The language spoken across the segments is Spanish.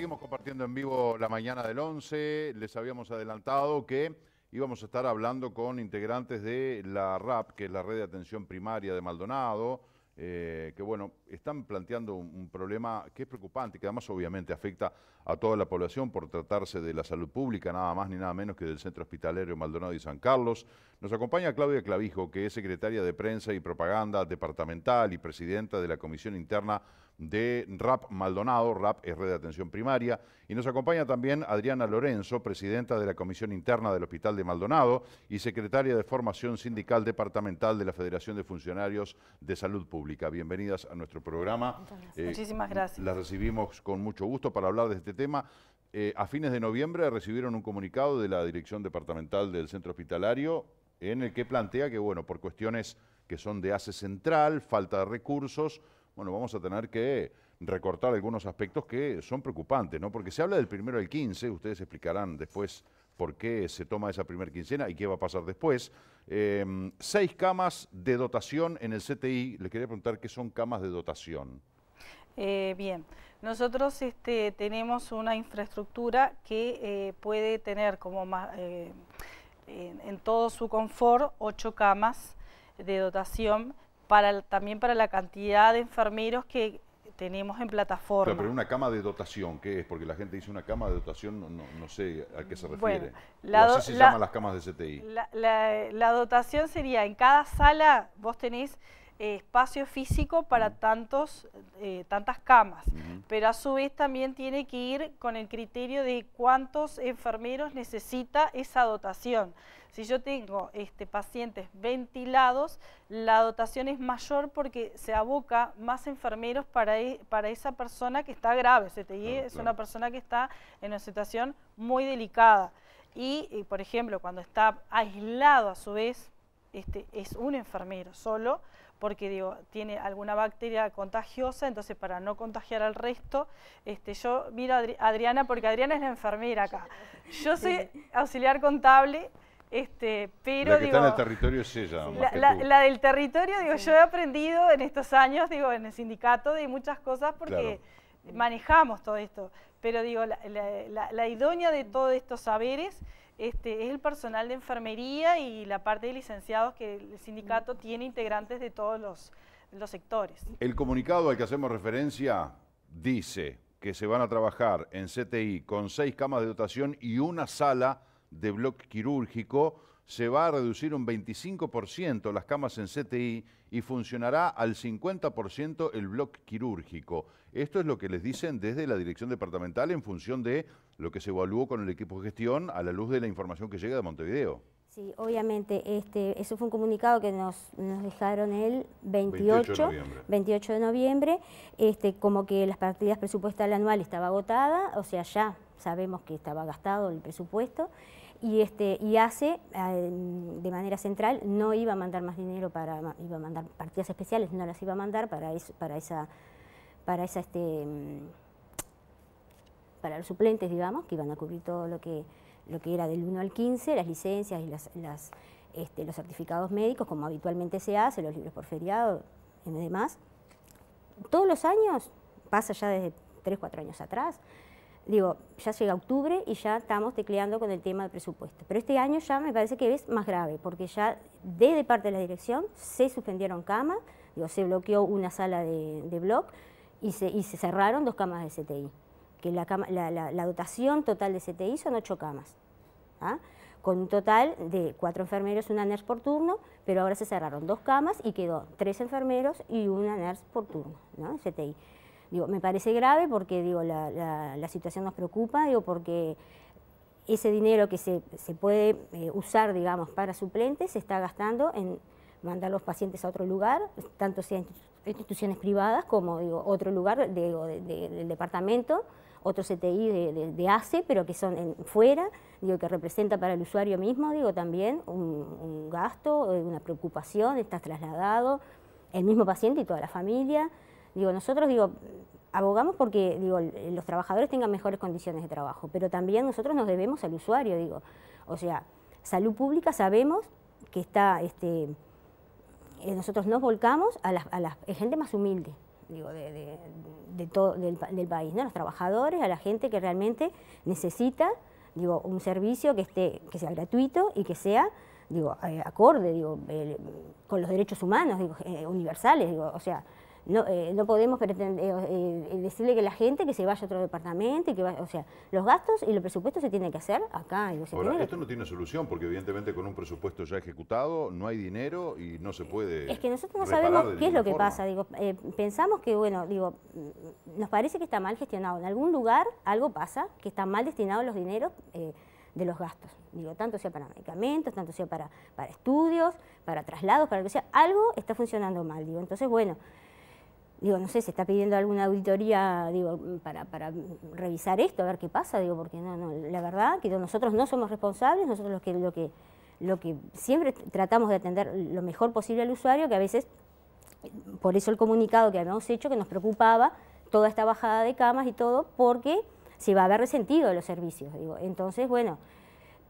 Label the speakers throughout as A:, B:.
A: seguimos compartiendo en vivo la mañana del 11. Les habíamos adelantado que íbamos a estar hablando con integrantes de la RAP, que es la Red de Atención Primaria de Maldonado, eh, que bueno, están planteando un, problema que es preocupante, que además obviamente afecta a toda la población por tratarse de la salud pública, nada más ni nada menos que del Centro Hospitalario Maldonado y San Carlos. Nos acompaña Claudia Clavijo, que es secretaria de Prensa y Propaganda Departamental y presidenta de la Comisión Interna de RAP Maldonado, RAP es Red de Atención Primaria, y nos acompaña también Adriana Lorenzo, presidenta de la Comisión Interna del Hospital de Maldonado y secretaria de Formación Sindical Departamental de la Federación de Funcionarios de Salud Pública. Bienvenidas a nuestro programa. Eh, Muchísimas gracias. Las recibimos con mucho gusto para hablar de este tema. Eh, a fines de noviembre recibieron un comunicado de la Dirección Departamental del Centro Hospitalario en el que plantea que, bueno, por cuestiones que son de ACE Central, falta de recursos, bueno, vamos a tener que recortar algunos aspectos que son preocupantes, ¿no? Porque se habla del primero al 15, ustedes explicarán después por qué se toma esa primer quincena y qué va a pasar después. Em, seis camas de dotación en el CTI. Le quería preguntar qué son camas de dotación.
B: Eh, bien, nosotros este, tenemos una infraestructura que eh, puede tener como más, eh, en, todo su confort ocho camas de dotación para, también para la cantidad de enfermeros que tenemos en plataforma. Pero,
A: una cama de dotación, ¿qué es? Porque la gente dice una cama de dotación, no, sé a qué se refiere. Bueno, se llaman las camas de CTI.
B: la dotación sería, en cada sala vos tenés eh, espacio físico para tantos, eh, tantas camas, pero a su vez también tiene que ir con el criterio de cuántos enfermeros necesita esa dotación. Si yo tengo este, pacientes ventilados, la dotación es mayor porque se aboca más enfermeros para, e, esa persona que está grave. es una persona que está en una situación muy delicada. Y, eh, por ejemplo, cuando está aislado a su vez, este, es un enfermero solo, porque digo, tiene alguna bacteria contagiosa, entonces para no contagiar al resto, este, yo miro a Adriana, porque Adriana es la enfermera acá. Yo soy auxiliar contable, este, pero la
A: territorio ella. La,
B: del territorio, digo, yo he aprendido en estos años, digo, en el sindicato de muchas cosas porque manejamos todo esto. Pero digo, la, la idónea de todos estos saberes este, es el personal de enfermería y la parte de licenciados que el sindicato tiene integrantes de todos los, los sectores.
A: El comunicado al que hacemos referencia dice que se van a trabajar en CTI con seis camas de dotación y una sala de bloque quirúrgico se va a reducir un 25% las camas en CTI y funcionará al 50% el bloque quirúrgico. Esto es lo que les dicen desde la dirección departamental en función de lo que se evaluó con el equipo de gestión a la luz de la información que llega de Montevideo.
C: Sí, obviamente, este, eso fue un comunicado que nos, nos dejaron el 28, 28 de noviembre, este, como que las partidas presupuestales anual estaba agotada, o sea, ya sabemos que estaba gastado el presupuesto, y, este, y hace ah, de manera central, no iba a mandar más dinero para, iba a mandar partidas especiales, no las iba a mandar para, para esa, para esa, este, mm, para los suplentes, digamos, que iban a cubrir todo lo que, lo que era del 1 al 15, las licencias y las, este, los certificados médicos, como habitualmente se hace, los libros por feriado y demás. Todos los años, pasa ya desde 3, 4 años atrás, digo, ya llega octubre y ya estamos tecleando con el tema de presupuesto. Pero este año ya me parece que es más grave, porque ya desde parte de la dirección se suspendieron camas, digo, se bloqueó una sala de, de blog y se, y se, cerraron dos camas de CTI, que la, dotación total de CTI son ocho camas. ¿ah? con un total de cuatro enfermeros, una nurse por turno, pero ahora se cerraron dos camas y quedó tres enfermeros y una nurse por turno, ¿no? CTI. Digo, me parece grave porque digo, la, la, situación nos preocupa, digo, porque ese dinero que se, se puede eh, usar, digamos, para suplentes se está gastando en mandar los pacientes a otro lugar, tanto sea instituciones privadas como digo, otro lugar del departamento, otro CTI de, ACE, e, pero que son fuera, digo, que representa para el usuario mismo digo, también un, un gasto, eh, una preocupación, estás trasladado, el mismo paciente y toda la familia. Digo, nosotros, digo, abogamos porque digo, los trabajadores tengan mejores condiciones de trabajo, pero también nosotros nos debemos al usuario, digo. O sea, salud pública sabemos que está, este, eh, nosotros nos volcamos a la, gente más humilde, digo, de, todo, del, país, ¿no? Los trabajadores, a la gente que realmente necesita, digo, un servicio que esté, que sea gratuito y que sea, digo, eh, acorde, digo, con los derechos humanos, digo, eh, universales, digo, o sea, eh, no, podemos pretender, eh, eh, decirle que la gente que se vaya a otro departamento y que o sea, los gastos y los presupuestos se tienen que hacer acá. Y esto
A: no tiene solución porque evidentemente con un presupuesto ya ejecutado no hay dinero y no se puede.
C: Es que nosotros no sabemos qué es lo que pasa. Digo, pensamos que bueno, digo, nos parece que está mal gestionado. En algún lugar algo pasa que están mal destinados los dineros de los gastos. Digo, tanto sea para medicamentos, tanto sea para, para estudios, para traslados, para lo que sea, algo está funcionando mal. Digo, entonces, bueno, digo, no sé, se está pidiendo alguna auditoría, digo, para, para, revisar esto, a ver qué pasa, digo, porque no, no, la verdad que nosotros no somos responsables, nosotros que, lo que, lo que siempre tratamos de atender lo mejor posible al usuario, que a veces, por eso el comunicado que habíamos hecho, que nos preocupaba toda esta bajada de camas y todo, porque se va a haber resentido de los servicios, digo, entonces, bueno,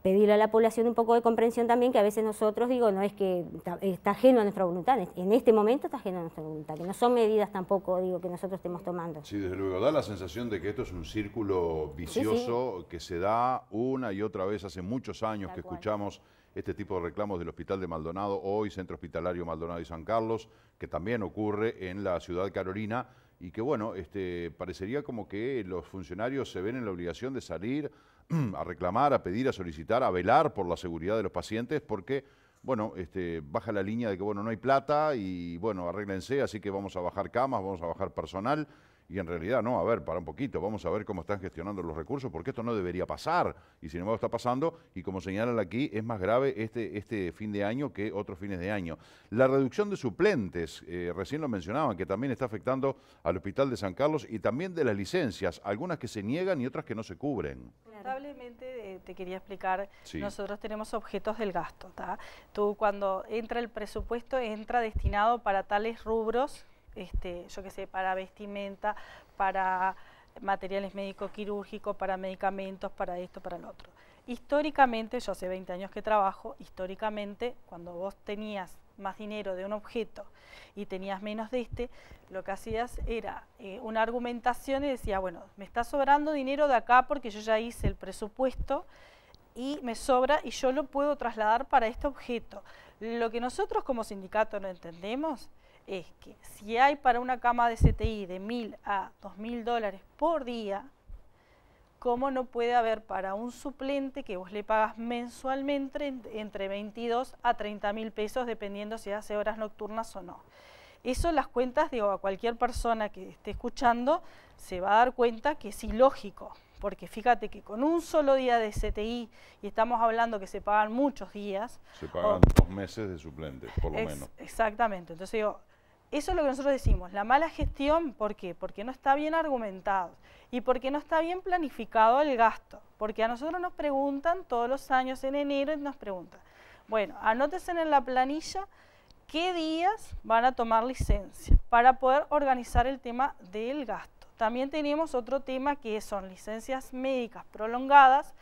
C: pedirle a la población un poco de comprensión también, que a veces nosotros, digo, no es que está, ajeno a nuestra voluntad, en este momento está ajeno a nuestra voluntad, que no son medidas tampoco, digo, que nosotros estemos tomando.
A: Sí, desde luego, da la sensación de que esto es un círculo vicioso que se da una y otra vez, hace muchos años que escuchamos este tipo de reclamos del Hospital de Maldonado, hoy Centro Hospitalario Maldonado y San Carlos, que también ocurre en la ciudad carolina, y que bueno, este, parecería como que los funcionarios se ven en la obligación de salir a reclamar, a pedir, a solicitar, a velar por la seguridad de los pacientes, porque, bueno, este, baja la línea de que, bueno, no hay plata y, bueno, arréglense, así que vamos a bajar camas, vamos a bajar personal y en realidad no, a ver, para un poquito, vamos a ver cómo están gestionando los recursos, porque esto no debería pasar, y sin embargo está pasando, y como señalan aquí, es más grave este, este fin de año que otros fines de año. La reducción de suplentes, eh, recién lo mencionaban, que también está afectando al Hospital de San Carlos, y también de las licencias, algunas que se niegan y otras que no se cubren.
B: Lamentablemente, eh, te quería explicar, nosotros tenemos objetos del gasto, está Tú cuando entra el presupuesto, entra destinado para tales rubros este, yo qué sé, para vestimenta, para materiales médico-quirúrgicos, para medicamentos, para esto, para lo otro. Históricamente, yo hace 20 años que trabajo, históricamente cuando vos tenías más dinero de un objeto y tenías menos de este, lo que hacías era eh, una argumentación y decía, bueno, me está sobrando dinero de acá porque yo ya hice el presupuesto y me sobra y yo lo puedo trasladar para este objeto. Lo que nosotros como sindicato no entendemos es que si hay para una cama de CTI de 1.000 a 2.000 dólares por día, ¿cómo no puede haber para un suplente que vos le pagas mensualmente entre 22 a 30.000 mil pesos, dependiendo si hace horas nocturnas o no? Eso las cuentas, digo, a cualquier persona que esté escuchando se va a dar cuenta que es ilógico, porque fíjate que con un solo día de CTI, y estamos hablando que se pagan muchos días. Se pagan
A: dos meses de suplente, por lo menos.
B: Exactamente, entonces digo, eso es lo que nosotros decimos, la mala gestión, ¿por qué? Porque no está bien argumentado y porque no está bien planificado el gasto, porque a nosotros nos preguntan todos los años en enero y nos preguntan, bueno, anótense en la planilla qué días van a tomar licencia para poder organizar el tema del gasto. También tenemos otro tema que son licencias médicas prolongadas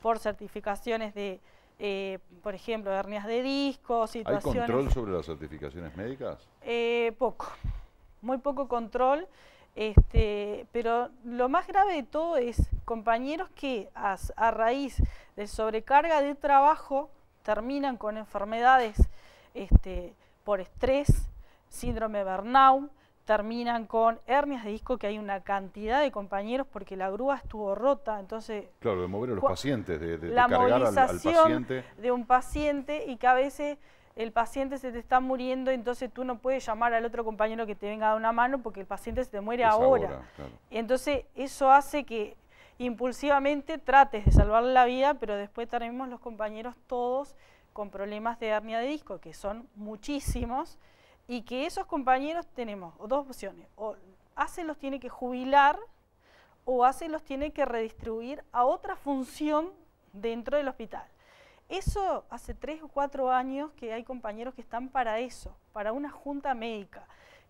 B: por certificaciones de eh, por ejemplo, hernias de disco, situaciones... ¿Hay control
A: sobre las certificaciones médicas?
B: Eh, poco, muy poco control, este, pero lo más grave de todo es compañeros que a, raíz de sobrecarga de trabajo terminan con enfermedades este, por estrés, síndrome de burnout, terminan con hernias de disco, que hay una cantidad de compañeros porque la grúa estuvo rota, entonces...
A: Claro, de mover a los pacientes, de, la cargar movilización
B: de un paciente y que a veces el paciente se te está muriendo, entonces tú no puedes llamar al otro compañero que te venga a dar una mano porque el paciente se te muere ahora. Entonces eso hace que impulsivamente trates de salvar la vida, pero después terminamos los compañeros todos con problemas de hernia de disco, que son muchísimos, y que esos compañeros tenemos dos opciones, o ACE los tiene que jubilar o ACE los tiene que redistribuir a otra función dentro del hospital. Eso hace tres o cuatro años que hay compañeros que están para eso, para una junta médica.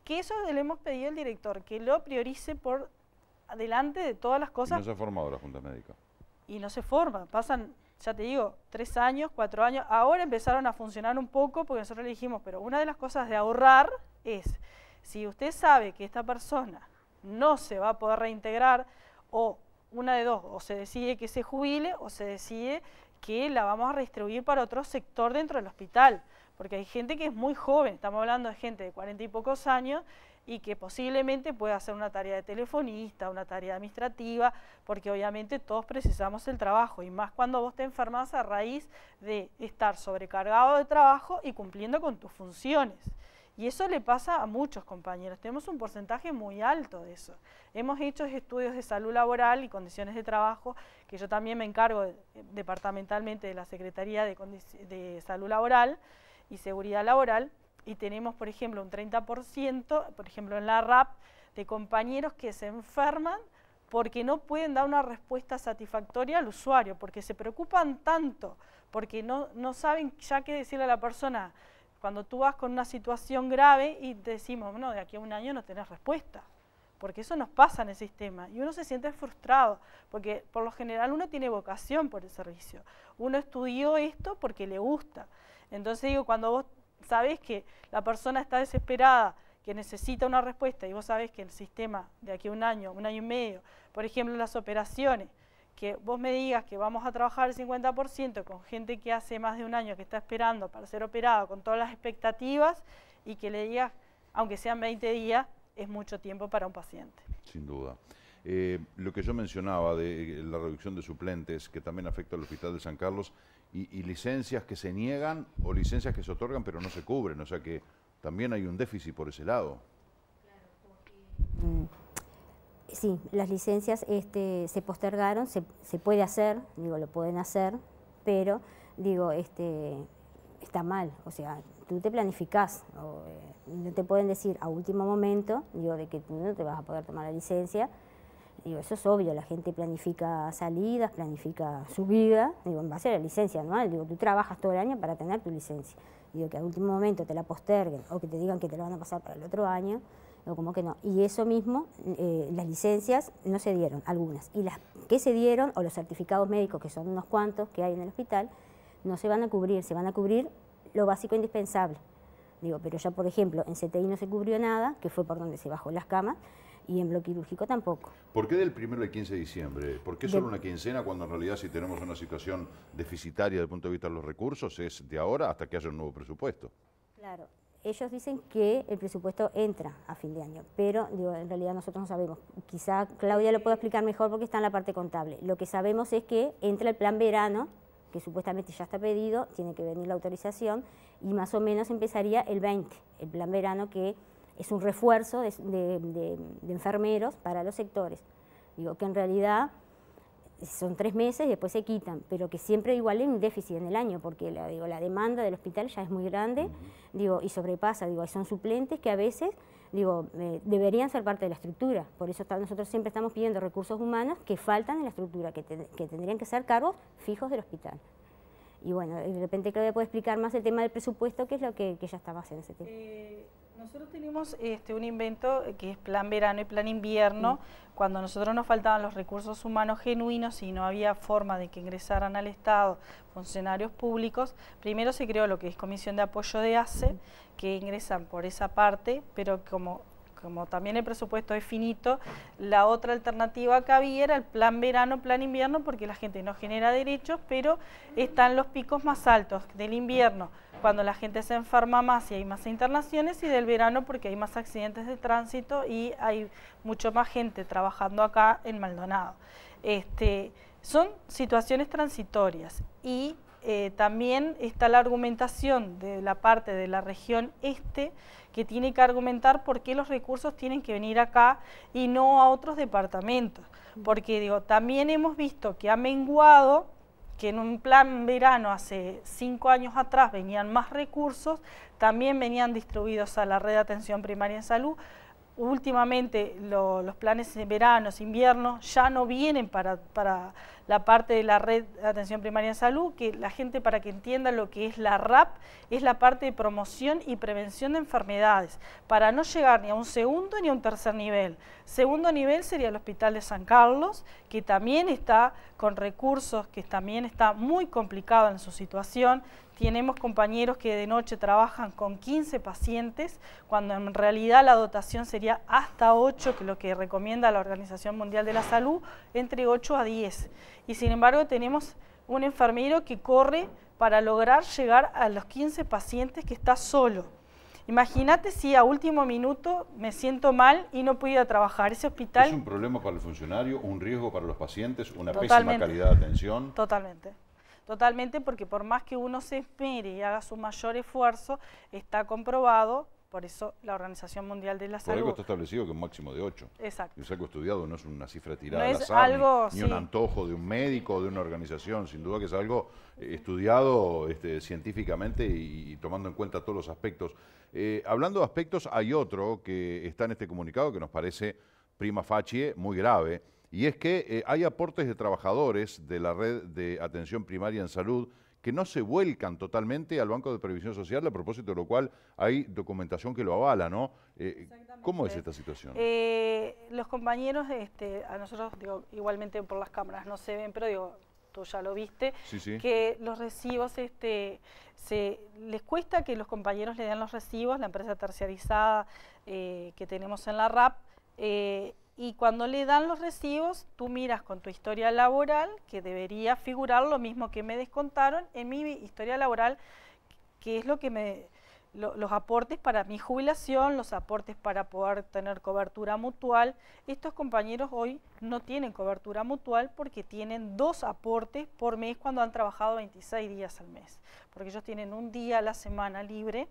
B: Que eso le hemos pedido al director, que lo priorice por adelante de todas las cosas. Y no se ha formado
A: la junta médica.
B: Y no se forma, pasan ya te digo, tres años, cuatro años, ahora empezaron a funcionar un poco porque nosotros le dijimos, pero una de las cosas de ahorrar es, si usted sabe que esta persona no se va a poder reintegrar o una de dos, o se decide que se jubile o se decide que la vamos a redistribuir para otro sector dentro del hospital, porque hay gente que es muy joven, estamos hablando de gente de cuarenta y pocos años y que posiblemente pueda hacer una tarea de telefonista, una tarea administrativa, porque obviamente todos precisamos el trabajo y más cuando vos te enfermas a raíz de estar sobrecargado de trabajo y cumpliendo con tus funciones. Y eso le pasa a muchos compañeros, tenemos un porcentaje muy alto de eso. Hemos hecho estudios de salud laboral y condiciones de trabajo, que yo también me encargo departamentalmente de la Secretaría de Salud Laboral y Seguridad Laboral, y tenemos, por ejemplo, un 30%, por ejemplo, en la RAP, de compañeros que se enferman porque no pueden dar una respuesta satisfactoria al usuario, porque se preocupan tanto, porque no, no saben ya qué decirle a la persona. Cuando tú vas con una situación grave y te decimos, bueno, de aquí a un año no tenés respuesta, porque eso nos pasa en el sistema y uno se siente frustrado, porque por lo general uno tiene vocación por el servicio, uno estudió esto porque le gusta. Entonces digo, cuando vos sabés que la persona está desesperada, que necesita una respuesta, y vos sabés que el sistema de aquí a un año, un año y medio, por ejemplo, las operaciones, que vos me digas que vamos a trabajar el 50% con gente que hace más de un año que está esperando para ser operada con todas las expectativas y que le digas, aunque sean 20 días, es mucho tiempo para un paciente.
A: Sin duda. Eh, lo que yo mencionaba de eh, la reducción de suplentes, que también afecta al Hospital de San Carlos, y, licencias que se niegan o licencias que se otorgan pero no se cubren. O sea que también hay un déficit por ese lado.
C: Mm, sí, las licencias este, se postergaron, se, puede hacer, digo, lo pueden hacer, pero digo, este, está mal, o sea, tú te planificás, eh, no te pueden decir a último momento, digo, de que tú no te vas a poder tomar la licencia, Digo, eso es obvio, la gente planifica salidas, planifica su vida, digo, en base a la licencia anual, digo, tú trabajas todo el año para tener tu licencia. Digo, que al último momento te la posterguen o que te digan que te la van a pasar para el otro año, o como que no. Y eso mismo, eh, las licencias no se dieron, algunas. Y las que se dieron, o los certificados médicos, que son unos cuantos que hay en el hospital, no se van a cubrir, se van a cubrir lo básico e indispensable. Digo, pero ya, por ejemplo, en CTI no se cubrió nada, que fue por donde se bajó las camas, y en bloque quirúrgico tampoco. ¿Por
A: qué del primero al 15 de diciembre? ¿Por qué solo una quincena cuando en realidad si tenemos una situación deficitaria desde el punto de vista de los recursos es de ahora hasta que haya un nuevo presupuesto?
C: Claro, ellos dicen que el presupuesto entra a fin de año, pero digo, en realidad nosotros no sabemos. Quizá Claudia lo pueda explicar mejor porque está en la parte contable. Lo que sabemos es que entra el plan verano, que supuestamente ya está pedido, tiene que venir la autorización, y más o menos empezaría el 20, el plan verano que es un refuerzo de, enfermeros para los sectores. Digo que en realidad son tres meses y después se quitan, pero que siempre igual hay un déficit en el año, porque la, digo, la demanda del hospital ya es muy grande digo, y sobrepasa, digo, son suplentes que a veces digo, eh, deberían ser parte de la estructura, por eso nosotros siempre estamos pidiendo recursos humanos que faltan en la estructura, que, que tendrían que ser cargos fijos del hospital. Y bueno, de repente que puede explicar más el tema del presupuesto, que es lo que, ya está haciendo en ese tema. Eh,
B: nosotros tenemos este, un invento eh, que es plan verano y plan invierno. Cuando nosotros nos faltaban los recursos humanos genuinos y no había forma de que ingresaran al Estado funcionarios públicos, primero se creó lo que es Comisión de Apoyo de ACE, que ingresan por esa parte, pero como como también el presupuesto es finito, la otra alternativa que había era el plan verano, plan invierno, porque la gente no genera derechos, pero están los picos más altos del invierno, cuando la gente se enferma más y hay más internaciones, y del verano porque hay más accidentes de tránsito y hay mucho más gente trabajando acá en Maldonado. Este, son situaciones transitorias y eh, también está la argumentación de la parte de la región este que tiene que argumentar por qué los recursos tienen que venir acá y no a otros departamentos. Mm. Porque digo, también hemos visto que ha menguado que en un plan verano hace cinco años atrás venían más recursos, también venían distribuidos a la red de atención primaria en salud, últimamente los planes de veranos, invierno, ya no vienen para, para, la parte de la red de atención primaria en salud, que la gente para que entienda lo que es la RAP, es la parte de promoción y prevención de enfermedades, para no llegar ni a un segundo ni a un tercer nivel. Segundo nivel sería el Hospital de San Carlos, que también está con recursos, que también está muy complicado en su situación. Tenemos compañeros que de noche trabajan con 15 pacientes, cuando en realidad la dotación sería hasta 8, que es lo que recomienda la Organización Mundial de la Salud, entre 8 a 10. Y sin embargo tenemos un enfermero que corre para lograr llegar a los 15 pacientes que está solo. Imagínate si a último minuto me siento mal y no puedo ir a trabajar. Ese hospital... ¿Es un
A: problema para el funcionario, un riesgo para los pacientes, una pésima calidad de atención?
B: Totalmente. Totalmente, porque por más que uno se espere y haga su mayor esfuerzo, está comprobado por eso la Organización Mundial de la Salud... Por algo está
A: establecido que un máximo de 8. Exacto. Es algo estudiado, no es una cifra tirada no es algo, ni, un antojo de un médico o de una organización. Sin duda que es algo eh, estudiado este, científicamente y, tomando en cuenta todos los aspectos. Eh, hablando de aspectos, hay otro que está en este comunicado que nos parece prima facie muy grave, y es que eh, hay aportes de trabajadores de la red de atención primaria en salud que no se vuelcan totalmente al Banco de Previsión Social, a propósito de lo cual hay documentación que lo avala, ¿no? Eh, ¿Cómo es esta situación?
B: Eh, los compañeros, este, a nosotros, digo, igualmente por las cámaras no se ven, pero digo, tú ya lo viste, que los recibos, este, se, les cuesta que los compañeros le den los recibos, la empresa terciarizada eh, que tenemos en la RAP, y cuando le dan los recibos, tú miras con tu historia laboral, que debería figurar lo mismo que me descontaron en mi historia laboral, que es lo que me los aportes para mi jubilación, los aportes para poder tener cobertura mutual. Estos compañeros hoy no tienen cobertura mutual porque tienen dos aportes por mes cuando han trabajado 26 días al mes, porque ellos tienen un día a la semana libre,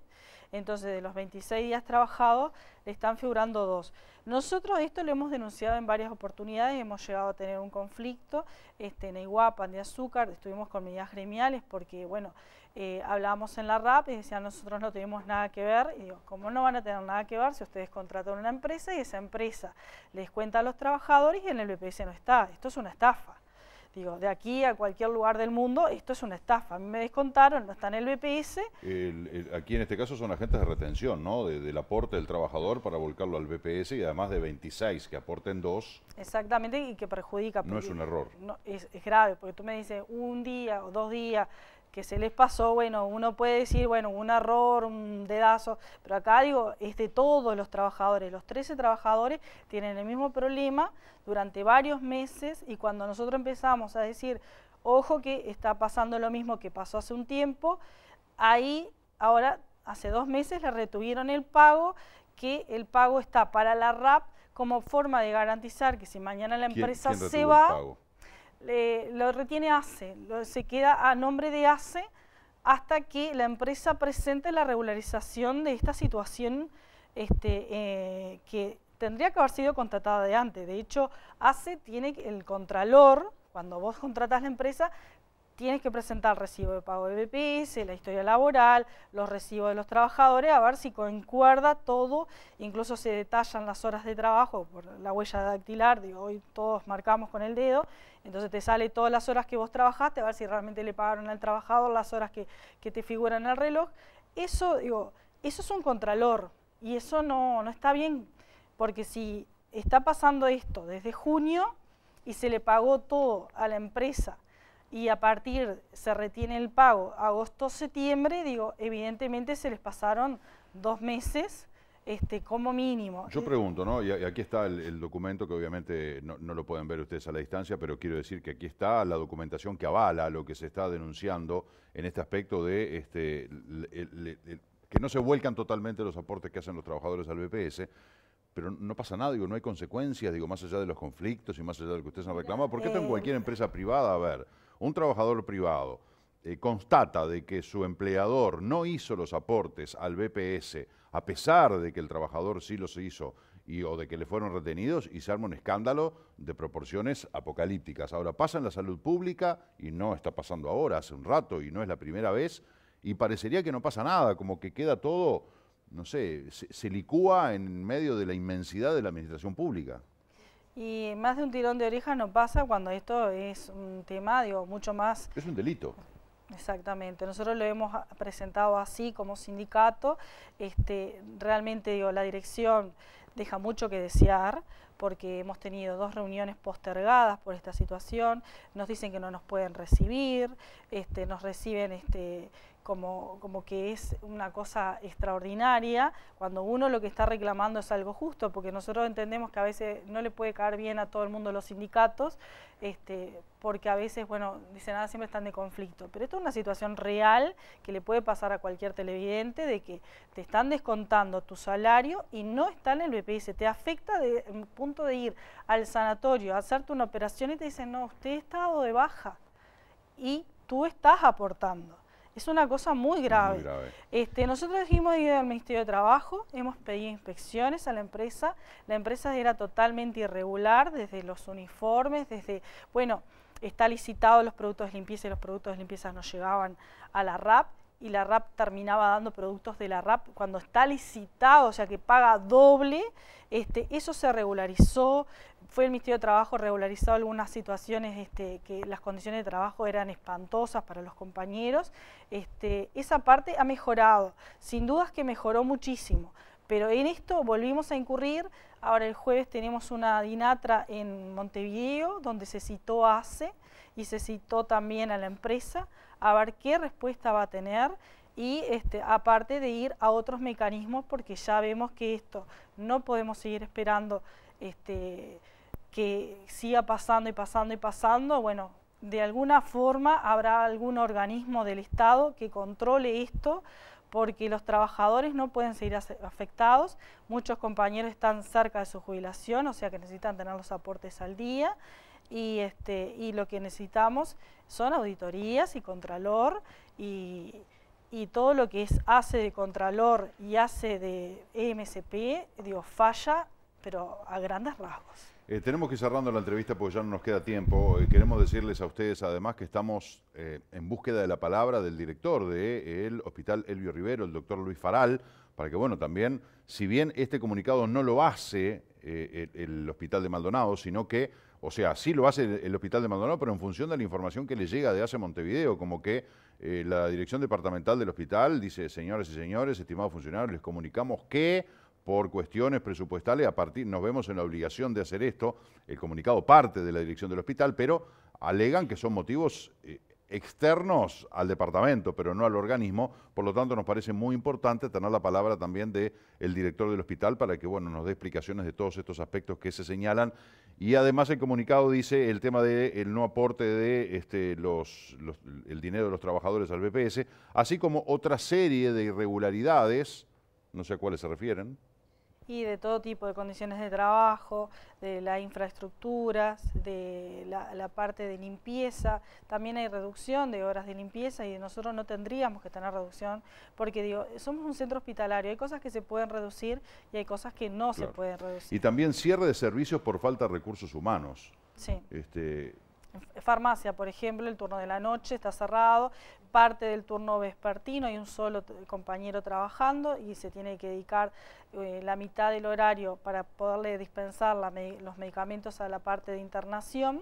B: entonces de los 26 días trabajados le están figurando dos. Nosotros esto lo hemos denunciado en varias oportunidades, hemos llegado a tener un conflicto este, en Iguapan de Azúcar, estuvimos con medidas gremiales porque, bueno, eh, hablábamos en la RAP y decían, nosotros no tenemos nada que ver. Y digo, ¿cómo no van a tener nada que ver si ustedes contratan una empresa y esa empresa les cuenta a los trabajadores y en el BPS no está? Esto es una estafa. Digo, de aquí a cualquier lugar del mundo, esto es una estafa. A mí me descontaron, no está en el BPS.
A: aquí en este caso son agentes de retención, ¿no? del aporte del trabajador para volcarlo al BPS y además de 26 que aporten dos.
B: Exactamente, y que perjudica. No es un error. es, es grave, porque tú me dices un día o dos días que se les pasó, bueno, uno puede decir, bueno, un error, un dedazo, pero acá digo, es de todos los trabajadores, los 13 trabajadores tienen el mismo problema durante varios meses y cuando nosotros empezamos a decir, ojo que está pasando lo mismo que pasó hace un tiempo, ahí ahora hace dos meses le retuvieron el pago, que el pago está para la RAP como forma de garantizar que si mañana la empresa se va lo retiene ACE, se queda a nombre de ACE hasta que la empresa presente la regularización de esta situación este, eh, que tendría que haber sido contratada de antes. De hecho, ACE tiene el contralor, cuando vos contratás la empresa, tienes que presentar el recibo de pago de BPS, la historia laboral, los recibos de los trabajadores, a ver si concuerda todo, incluso se detallan las horas de trabajo por la huella dactilar, digo, hoy todos marcamos con el dedo, entonces te sale todas las horas que vos trabajaste, a ver si realmente le pagaron al trabajador las horas que, te figuran en el reloj. Eso, digo, eso es un contralor y eso no, no está bien, porque si está pasando esto desde junio y se le pagó todo a la empresa, y a partir se retiene el pago agosto-septiembre, digo, evidentemente se les pasaron dos meses este, como mínimo. Yo
A: pregunto, ¿no? Y aquí está el, documento que obviamente no, lo pueden ver ustedes a la distancia, pero quiero decir que aquí está la documentación que avala lo que se está denunciando en este aspecto de este, que no se vuelcan totalmente los aportes que hacen los trabajadores al BPS pero no pasa nada, digo, no hay consecuencias, digo, más allá de los conflictos y más allá de lo que ustedes han reclamado, porque esto en eh, cualquier empresa privada, a ver, un trabajador privado eh, constata de que su empleador no hizo los aportes al BPS, a pesar de que el trabajador sí los hizo, y, o de que le fueron retenidos, y se arma un escándalo de proporciones apocalípticas. Ahora pasa en la salud pública, y no está pasando ahora, hace un rato, y no es la primera vez, y parecería que no pasa nada, como que queda todo, no sé, se licúa en medio de la inmensidad de la administración pública.
B: Y más de un tirón de oreja no pasa cuando esto es un tema, digo, mucho más...
A: Es un delito.
B: Exactamente, nosotros lo hemos presentado así como sindicato, este, realmente digo, la dirección deja mucho que desear porque hemos tenido dos reuniones postergadas por esta situación, nos dicen que no nos pueden recibir, este, nos reciben este, como, que es una cosa extraordinaria, cuando uno lo que está reclamando es algo justo, porque nosotros entendemos que a veces no le puede caer bien a todo el mundo los sindicatos, este, porque a veces, bueno, dicen nada, ah, siempre están de conflicto. Pero esto es una situación real que le puede pasar a cualquier televidente de que te están descontando tu salario y no están en el BPS. Te afecta de, en punto de ir al sanatorio, a hacerte una operación y te dicen, no, usted está estado de baja y tú estás aportando. Es una cosa muy grave. Este, nosotros dijimos ir al Ministerio de Trabajo, hemos pedido inspecciones a la empresa. La empresa era totalmente irregular, desde los uniformes, desde, bueno, está licitado los productos de limpieza y los productos de limpieza no llegaban a la RAP y la RAP terminaba dando productos de la RAP cuando está licitado, o sea que paga doble, este, eso se regularizó, fue el Ministerio de Trabajo regularizado algunas situaciones este, que las condiciones de trabajo eran espantosas para los compañeros. Este, esa parte ha mejorado, sin dudas que mejoró muchísimo, pero en esto volvimos a incurrir. Ahora el jueves tenemos una dinatra en Montevideo donde se citó a ACE y se citó también a la empresa a ver qué respuesta va a tener y este, aparte de ir a otros mecanismos porque ya vemos que esto no podemos seguir esperando este, que siga pasando y pasando y pasando, bueno, de alguna forma habrá algún organismo del Estado que controle esto porque los trabajadores no pueden seguir afectados, muchos compañeros están cerca de su jubilación, o sea que necesitan tener los aportes al día y, este, y lo que necesitamos son auditorías y contralor y, todo lo que es, hace de contralor y hace de e msp digo, falla, pero a grandes rasgos.
A: Eh, tenemos que cerrando la entrevista porque ya no nos queda tiempo. Eh, queremos decirles a ustedes además que estamos eh, en búsqueda de la palabra del director del Hospital Elvio Rivero, el doctor Luis Faral, para que, bueno, también, si bien este comunicado no lo hace el, Hospital de Maldonado, sino que, o sea, sí lo hace el, Hospital de Maldonado, pero en función de la información que le llega de hace Montevideo, como que la dirección departamental del hospital dice, señores y señores, estimados funcionarios, les comunicamos que por cuestiones presupuestales, a partir, nos vemos en la obligación de hacer esto, el comunicado parte de la dirección del hospital, pero alegan que son motivos eh, externos al departamento, pero no al organismo. Por lo tanto, nos parece muy importante tener la palabra también del el director del hospital para que bueno, nos dé explicaciones de todos estos aspectos que se señalan. Y además el comunicado dice el tema del no aporte de este, el dinero de los trabajadores al BPS, así como otra serie de irregularidades, no sé a cuáles se refieren,
B: y de todo tipo de condiciones de trabajo, de las infraestructuras, de la, parte de limpieza. También hay reducción de horas de limpieza y nosotros no tendríamos que tener reducción porque digo, somos un centro hospitalario, hay cosas que se pueden reducir y hay cosas que no se pueden reducir. Y
A: también cierre de servicios por falta de recursos humanos. Sí. Este,
B: farmacia, por ejemplo, el turno de la noche está cerrado, parte del turno vespertino hay un solo compañero trabajando y se tiene que dedicar eh, la mitad del horario para poderle dispensar los medicamentos a la parte de internación,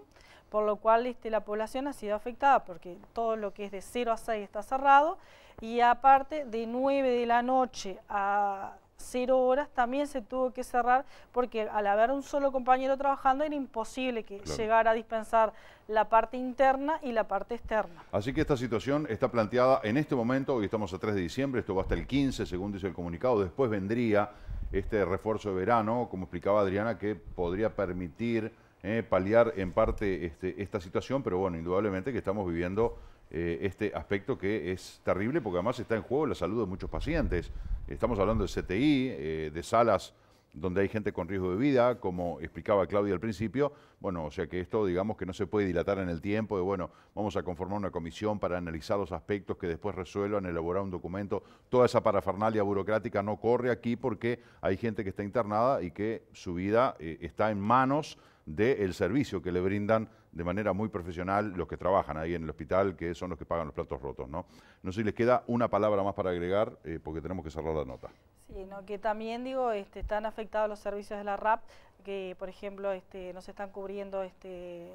B: por lo cual este, la población ha sido afectada porque todo lo que es de 0 a 6 está cerrado y aparte de 9 de la noche a cero horas también se tuvo que cerrar porque al haber un solo compañero trabajando era imposible que llegara a dispensar la parte interna y la parte externa.
A: Así que esta situación está planteada en este momento, hoy estamos a 3 de diciembre, esto va hasta el 15 según dice el comunicado, después vendría este refuerzo de verano, como explicaba Adriana, que podría permitir eh, paliar en parte este, esta situación, pero bueno, indudablemente que estamos viviendo eh, este aspecto que es terrible porque además está en juego la salud de muchos pacientes Estamos hablando de CTI, eh, de salas donde hay gente con riesgo de vida, como explicaba Claudia al principio, bueno, o sea que esto digamos que no se puede dilatar en el tiempo, de bueno, vamos a conformar una comisión para analizar los aspectos que después resuelvan, elaborar un documento, toda esa parafernalia burocrática no corre aquí porque hay gente que está internada y que su vida eh, está en manos del servicio que le brindan de manera muy profesional los que trabajan ahí en el hospital, que son los que pagan los platos rotos. No, no sé si les queda una palabra más para agregar, eh, porque tenemos que cerrar la nota.
B: Sí, ¿no? que también digo, este, están afectados los servicios de la RAP, que por ejemplo este, no se están cubriendo... Este,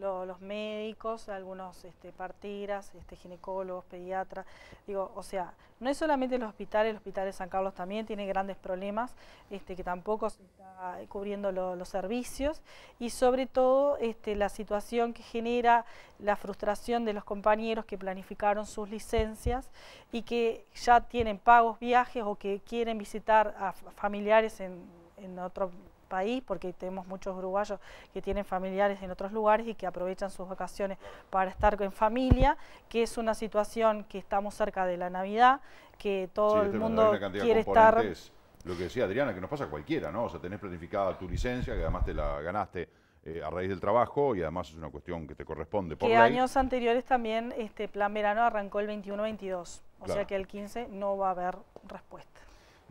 B: los médicos, algunos este, este, ginecólogos, pediatras. Digo, o sea, no es solamente los hospitales, el hospital de San Carlos también tiene grandes problemas, este, que tampoco se está eh, cubriendo los servicios y sobre todo este, la situación que genera la frustración de los compañeros que planificaron sus licencias y que ya tienen pagos viajes o que quieren visitar a familiares en, en otro país, porque tenemos muchos uruguayos que tienen familiares en otros lugares y que aprovechan sus vacaciones para estar en familia, que es una situación que estamos cerca de la Navidad, que todo el mundo quiere estar...
A: Lo que decía Adriana, que nos pasa cualquiera, ¿no? O sea, tenés planificada tu licencia, que además te la ganaste eh, a raíz del trabajo y además es una cuestión que te corresponde por años
B: anteriores también este plan verano arrancó el 21-22, o sea que el 15 no va a haber respuesta.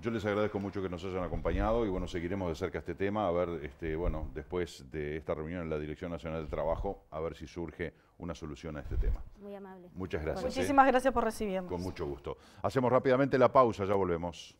A: Yo les agradezco mucho que nos hayan acompañado y bueno, seguiremos de cerca este tema, a ver, este, bueno, después de esta reunión en la Dirección Nacional del Trabajo, a ver si surge una solución a este tema. Muy amable. Muchas gracias. Muchísimas ¿eh? gracias
B: por recibirnos. Con
A: mucho gusto. Hacemos rápidamente la pausa, ya volvemos.